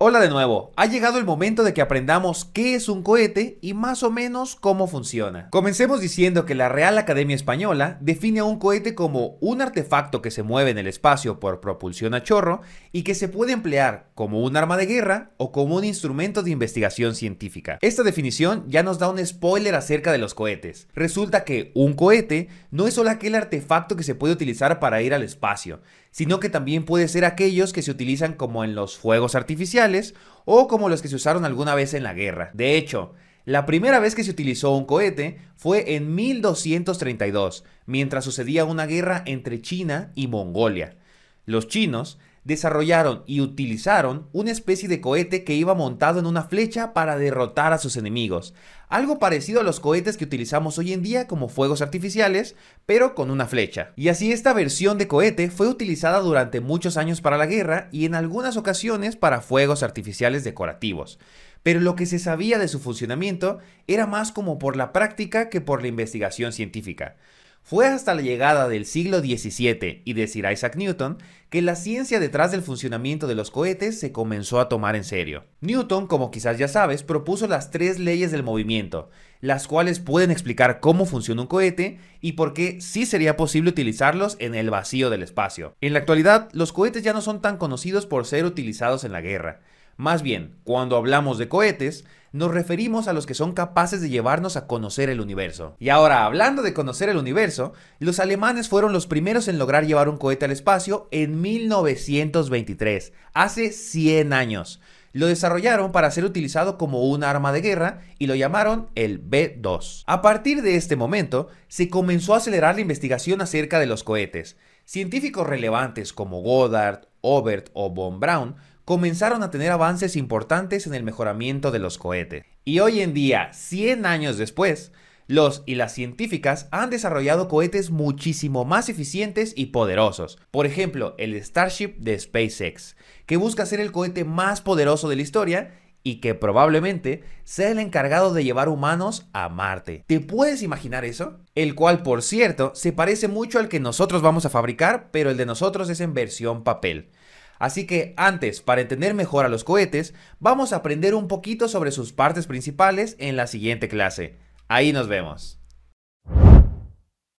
Hola de nuevo, ha llegado el momento de que aprendamos qué es un cohete y más o menos cómo funciona. Comencemos diciendo que la Real Academia Española define a un cohete como un artefacto que se mueve en el espacio por propulsión a chorro y que se puede emplear como un arma de guerra o como un instrumento de investigación científica. Esta definición ya nos da un spoiler acerca de los cohetes. Resulta que un cohete no es solo aquel artefacto que se puede utilizar para ir al espacio, sino que también puede ser aquellos que se utilizan como en los fuegos artificiales o como los que se usaron alguna vez en la guerra. De hecho, la primera vez que se utilizó un cohete fue en 1232, mientras sucedía una guerra entre China y Mongolia. Los chinos desarrollaron y utilizaron una especie de cohete que iba montado en una flecha para derrotar a sus enemigos. Algo parecido a los cohetes que utilizamos hoy en día como fuegos artificiales, pero con una flecha. Y así esta versión de cohete fue utilizada durante muchos años para la guerra y en algunas ocasiones para fuegos artificiales decorativos. Pero lo que se sabía de su funcionamiento era más como por la práctica que por la investigación científica. Fue hasta la llegada del siglo XVII y de Sir Isaac Newton que la ciencia detrás del funcionamiento de los cohetes se comenzó a tomar en serio. Newton, como quizás ya sabes, propuso las tres leyes del movimiento, las cuales pueden explicar cómo funciona un cohete y por qué sí sería posible utilizarlos en el vacío del espacio. En la actualidad, los cohetes ya no son tan conocidos por ser utilizados en la guerra, más bien, cuando hablamos de cohetes, nos referimos a los que son capaces de llevarnos a conocer el universo. Y ahora, hablando de conocer el universo, los alemanes fueron los primeros en lograr llevar un cohete al espacio en 1923, hace 100 años. Lo desarrollaron para ser utilizado como un arma de guerra y lo llamaron el B-2. A partir de este momento, se comenzó a acelerar la investigación acerca de los cohetes. Científicos relevantes como Goddard, Obert o Von Braun, comenzaron a tener avances importantes en el mejoramiento de los cohetes. Y hoy en día, 100 años después, los y las científicas han desarrollado cohetes muchísimo más eficientes y poderosos. Por ejemplo, el Starship de SpaceX, que busca ser el cohete más poderoso de la historia y que probablemente sea el encargado de llevar humanos a Marte. ¿Te puedes imaginar eso? El cual, por cierto, se parece mucho al que nosotros vamos a fabricar, pero el de nosotros es en versión papel. Así que antes, para entender mejor a los cohetes, vamos a aprender un poquito sobre sus partes principales en la siguiente clase. Ahí nos vemos.